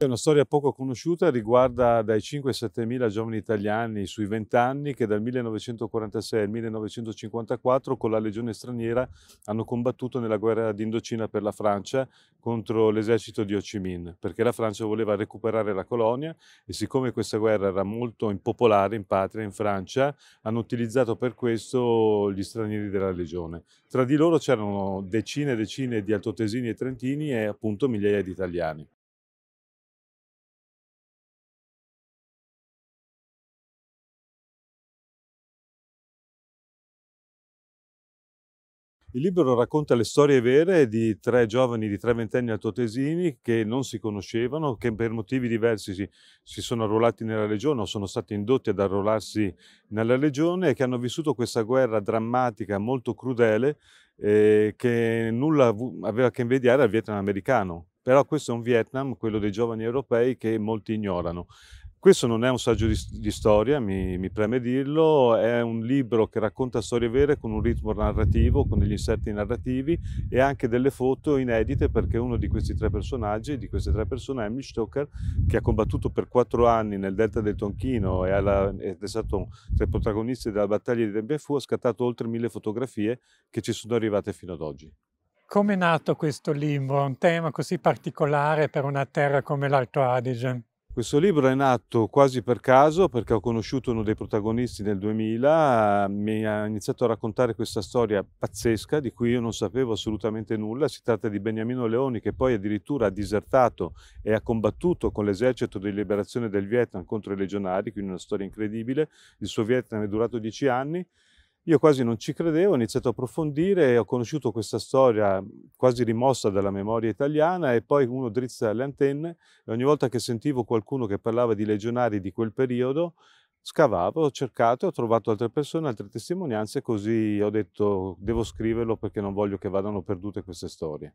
È una storia poco conosciuta, riguarda dai 5 ai 7 mila giovani italiani sui 20 anni che dal 1946 al 1954 con la Legione straniera hanno combattuto nella guerra d'Indocina per la Francia contro l'esercito di Ho Chi Minh, perché la Francia voleva recuperare la colonia e siccome questa guerra era molto impopolare in patria, in Francia, hanno utilizzato per questo gli stranieri della Legione. Tra di loro c'erano decine e decine di altotesini e trentini e appunto migliaia di italiani. Il libro racconta le storie vere di tre giovani, di tre ventenni altoatesini che non si conoscevano, che per motivi diversi si, si, sono arruolati nella legione o sono stati indotti ad arruolarsi nella legione e che hanno vissuto questa guerra drammatica, molto crudele, eh, che nulla aveva a che invidiare al Vietnam americano. Però questo è un Vietnam, quello dei giovani europei, che molti ignorano. Questo non è un saggio di, di storia, mi, mi, preme dirlo, è un libro che racconta storie vere con un ritmo narrativo, con degli inserti narrativi e anche delle foto inedite perché uno di questi tre personaggi, di queste tre persone, è Stoker, che ha combattuto per quattro anni nel delta del Tonchino e alla, ed è stato tra i protagonisti della battaglia di Dembien Fu, ha scattato oltre mille fotografie che ci sono arrivate fino ad oggi. Come è nato questo libro, un tema così particolare per una terra come l'Alto Adige? Questo libro è nato quasi per caso perché ho conosciuto uno dei protagonisti nel 2000, mi ha iniziato a raccontare questa storia pazzesca di cui io non sapevo assolutamente nulla. Si tratta di Beniamino Leoni che poi addirittura ha disertato e ha combattuto con l'esercito di liberazione del Vietnam contro i legionari, quindi una storia incredibile. Il suo Vietnam è durato dieci anni io quasi non ci credevo, ho iniziato a approfondire e ho conosciuto questa storia quasi rimossa dalla memoria italiana e poi uno drizza le antenne e ogni volta che sentivo qualcuno che parlava di legionari di quel periodo scavavo, ho cercato, ho trovato altre persone, altre testimonianze, così ho detto devo scriverlo perché non voglio che vadano perdute queste storie.